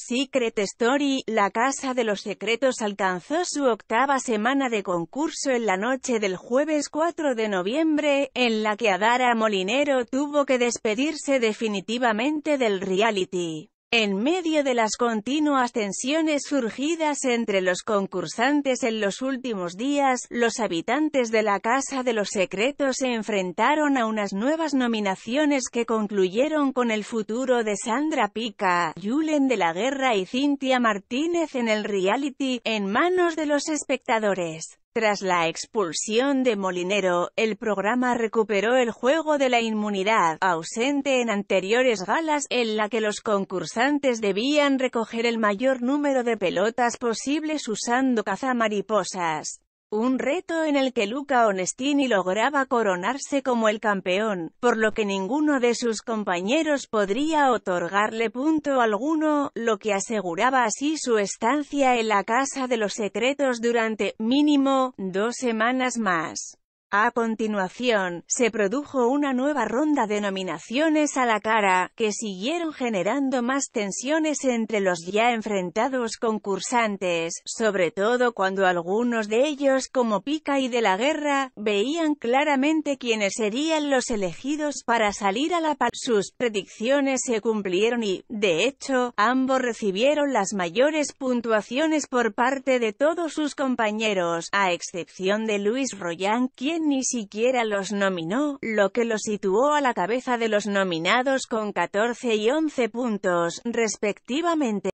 Secret Story, La Casa de los Secretos alcanzó su octava semana de concurso en la noche del jueves 4 de noviembre, en la que Adara Molinero tuvo que despedirse definitivamente del reality. En medio de las continuas tensiones surgidas entre los concursantes en los últimos días, los habitantes de la Casa de los Secretos se enfrentaron a unas nuevas nominaciones que concluyeron con el futuro de Sandra Pica, Julen de la Guerra y Cintia Martínez en el reality, en manos de los espectadores. Tras la expulsión de Molinero, el programa recuperó el juego de la inmunidad, ausente en anteriores galas, en la que los concursantes debían recoger el mayor número de pelotas posibles usando cazamariposas. Un reto en el que Luca Onestini lograba coronarse como el campeón, por lo que ninguno de sus compañeros podría otorgarle punto alguno, lo que aseguraba así su estancia en la Casa de los Secretos durante, mínimo, dos semanas más. A continuación, se produjo una nueva ronda de nominaciones a la cara, que siguieron generando más tensiones entre los ya enfrentados concursantes, sobre todo cuando algunos de ellos, como Pica y de la Guerra, veían claramente quiénes serían los elegidos para salir a la par. Sus predicciones se cumplieron y, de hecho, ambos recibieron las mayores puntuaciones por parte de todos sus compañeros, a excepción de Luis Royan, quien ni siquiera los nominó, lo que los situó a la cabeza de los nominados con 14 y 11 puntos, respectivamente.